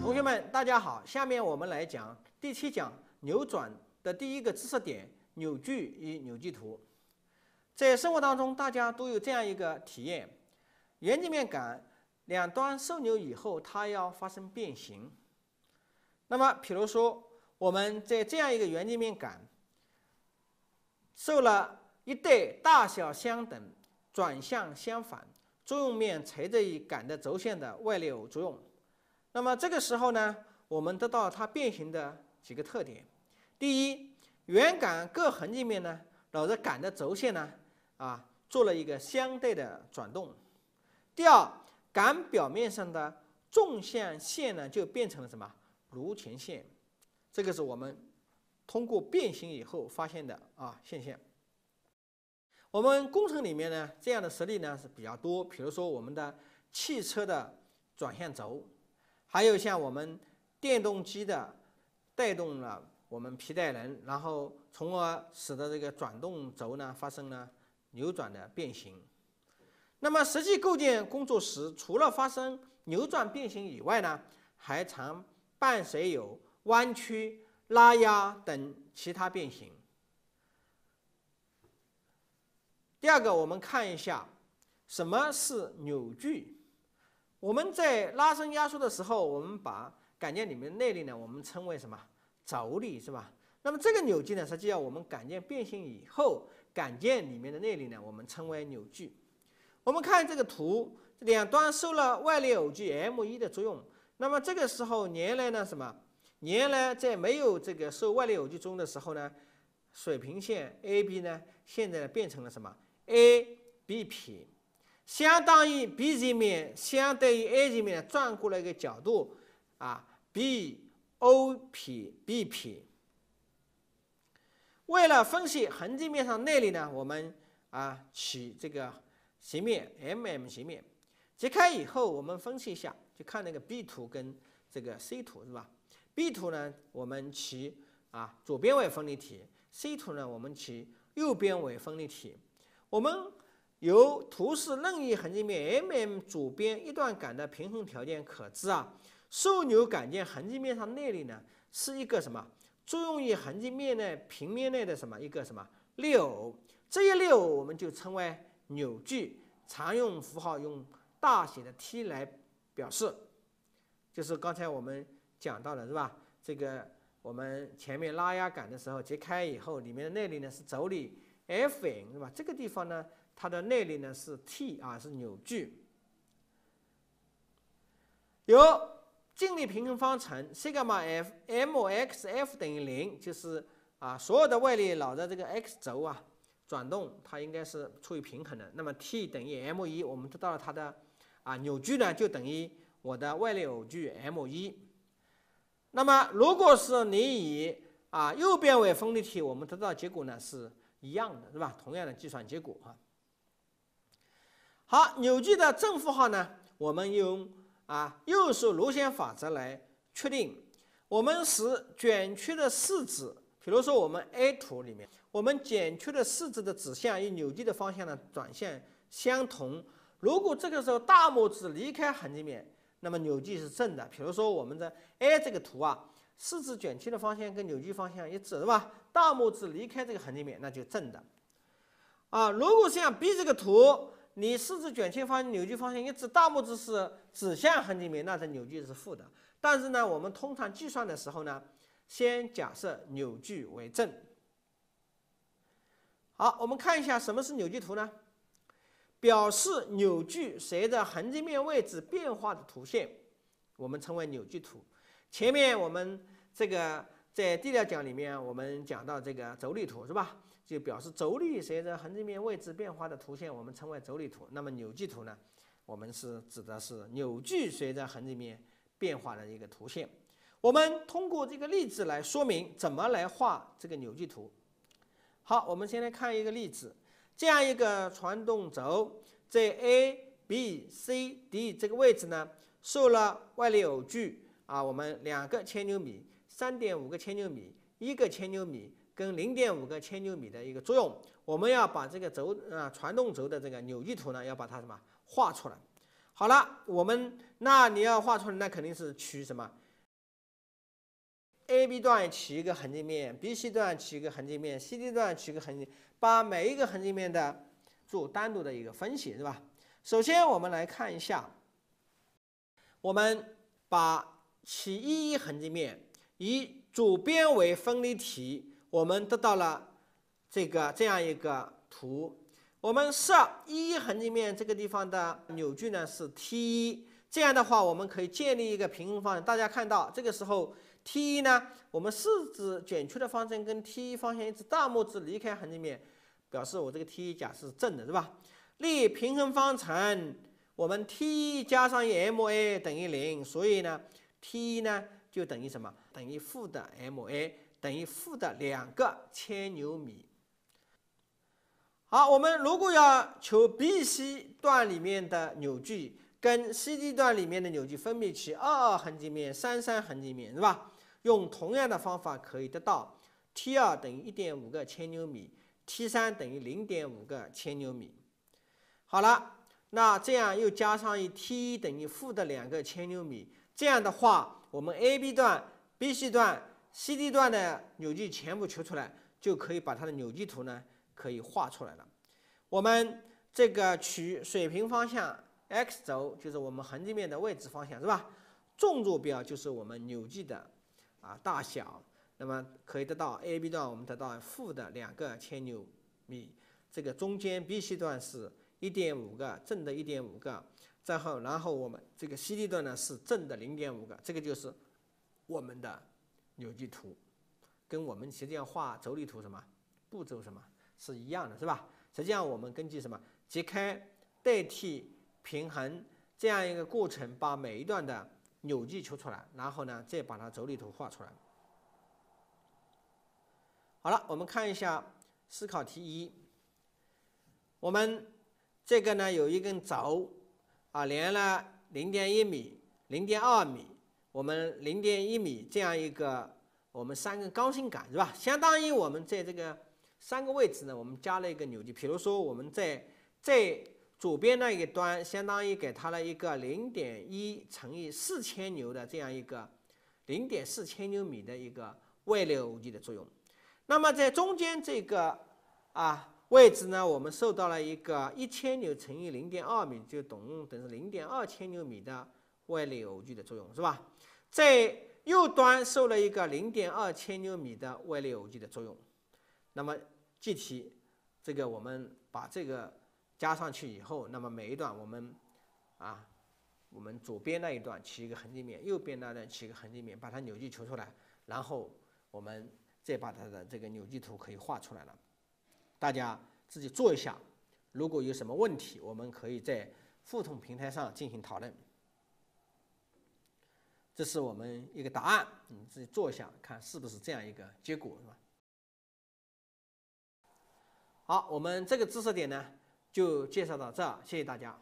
同学们，大家好，下面我们来讲第七讲扭转的第一个知识点：扭矩与扭矩图。在生活当中，大家都有这样一个体验：圆镜面杆两端受扭以后，它要发生变形。那么，比如说我们在这样一个圆镜面杆受了一对大小相等、转向相反。作用面垂直于杆的轴线的外力作用，那么这个时候呢，我们得到它变形的几个特点：第一，原杆各横截面呢，绕着杆的轴线呢，啊，做了一个相对的转动；第二，杆表面上的纵向线呢，就变成了什么？螺旋线，这个是我们通过变形以后发现的啊现象。我们工程里面呢，这样的实例呢是比较多。比如说我们的汽车的转向轴，还有像我们电动机的带动了我们皮带轮，然后从而使得这个转动轴呢发生了扭转的变形。那么实际构建工作时，除了发生扭转变形以外呢，还常伴随有弯曲、拉压等其他变形。第二个，我们看一下什么是扭矩。我们在拉伸、压缩的时候，我们把杆件里面内力呢，我们称为什么轴力，是吧？那么这个扭矩呢，实际上我们杆件变形以后，杆件里面的内力呢，我们称为扭矩。我们看这个图，两端受了外力偶矩 M1 的作用，那么这个时候原来呢什么？原来在没有这个受外力偶矩中的时候呢，水平线 AB 呢，现在变成了什么？A B 撇，相当于 B 截面相对于 A 截面转过来一个角度啊。B O 撇 B 撇。为了分析横截面上内力呢，我们啊取这个斜面 M M 斜面，截开以后，我们分析一下，就看那个 B 图跟这个 C 图是吧？B 图呢，我们取啊左边为分离体，C 图呢，我们取右边为分离体。我们由图示任意横截面 mm 左边一段杆的平衡条件可知啊，受扭杆件横截面上内力呢是一个什么作用于横截面内平面内的什么一个什么力这一力我们就称为扭矩，常用符号用大写的 T 来表示，就是刚才我们讲到的，是吧？这个我们前面拉压杆的时候截开以后，里面的内力呢是轴力。F n 是吧？这个地方呢，它的内力呢是 T 啊，是扭矩。由静力平衡方程，西格玛 F M x F 等于零，就是啊，所有的外力绕着这个 x 轴啊转动，它应该是处于平衡的。那么 T 等于 M 一，我们得到了它的啊扭矩呢，就等于我的外力偶矩 M 一。那么如果是你以啊右边为分力体，我们得到结果呢是。一样的是吧？同样的计算结果哈。好，扭矩的正负号呢？我们用啊右手螺旋法则来确定。我们使卷曲的四指，比如说我们 A 图里面，我们卷曲的四指的指向与扭矩的方向呢转向相同。如果这个时候大拇指离开横截面，那么扭矩是正的。比如说我们的 A 这个图啊，四指卷曲的方向跟扭矩方向一致，是吧？大拇指离开这个横截面，那就正的啊。如果像 B 这个图，你四指卷切方向、扭矩方向一指大拇指是指向横截面，那这扭矩是负的。但是呢，我们通常计算的时候呢，先假设扭矩为正。好，我们看一下什么是扭矩图呢？表示扭矩随着横截面位置变化的图线，我们称为扭矩图。前面我们这个。在第二讲里面，我们讲到这个轴力图是吧？就表示轴力随着横截面位置变化的图线，我们称为轴力图。那么扭矩图呢？我们是指的是扭矩随着横截面变化的一个图线。我们通过这个例子来说明怎么来画这个扭矩图。好，我们先来看一个例子，这样一个传动轴在 A、B、C、D 这个位置呢，受了外力偶矩。啊，我们两个千牛米，三点五个千牛米，一个千牛米跟零点五个千牛米的一个作用，我们要把这个轴啊，传动轴的这个扭矩图呢，要把它什么画出来。好了，我们那你要画出来，那肯定是取什么？AB 段取一个横截面，BC 段取一个横截面，CD 段取一个横截，把每一个横截面的做单独的一个分析，是吧？首先我们来看一下，我们把。其一一横截面，以左边为分离体，我们得到了这个这样一个图。我们设一一横截面这个地方的扭矩呢是 T 一，这样的话我们可以建立一个平衡方程。大家看到这个时候 T 一呢，我们四指减去的方程跟 T 一方向一致，大拇指离开横截面，表示我这个 T 一甲是正的，是吧？立平衡方程，我们 T 一加上一 ma 等于零，所以呢。T 一呢，就等于什么？等于负的 ma，等于负的两个千牛米。好，我们如果要求 BC 段里面的扭矩跟 CD 段里面的扭矩，分别取二二横截面、三三横截面，是吧？用同样的方法可以得到 T 二等于一点五个千牛米，T 三等于零点五个千牛米。好了，那这样又加上一 T 一等于负的两个千牛米。这样的话，我们 AB 段、BC 段、CD 段的扭矩全部求出来，就可以把它的扭矩图呢，可以画出来了。我们这个取水平方向 x 轴，就是我们横截面的位置方向，是吧？纵坐标就是我们扭矩的啊大小。那么可以得到 AB 段，我们得到负的两个千牛米，这个中间 BC 段是1.5个正的1.5个。再后，然后我们这个 CD 段呢是正的零点五个，这个就是我们的扭矩图，跟我们实际上画轴力图什么步骤什么是一样的，是吧？实际上我们根据什么截开、代替、平衡这样一个过程，把每一段的扭矩求出来，然后呢再把它轴力图画出来。好了，我们看一下思考题一，我们这个呢有一根轴。啊，连了零点一米、零点二米，我们零点一米这样一个，我们三个刚性杆是吧？相当于我们在这个三个位置呢，我们加了一个扭矩。比如说，我们在在左边那一端，相当于给它了一个零点一乘以四千牛的这样一个零点四千牛米的一个外力偶矩的作用。那么在中间这个啊。位置呢？我们受到了一个一千牛乘以零点二米，就等等于零点二千牛米的外力偶矩的作用，是吧？在右端受了一个零点二千牛米的外力偶矩的作用。那么具体这个，我们把这个加上去以后，那么每一段我们啊，我们左边那一段取一个横截面，右边那段取一个横截面，把它扭矩求出来，然后我们再把它的这个扭矩图可以画出来了。大家自己做一下，如果有什么问题，我们可以在互通平台上进行讨论。这是我们一个答案，你自己做一下，看是不是这样一个结果，是吧？好，我们这个知识点呢就介绍到这儿，谢谢大家。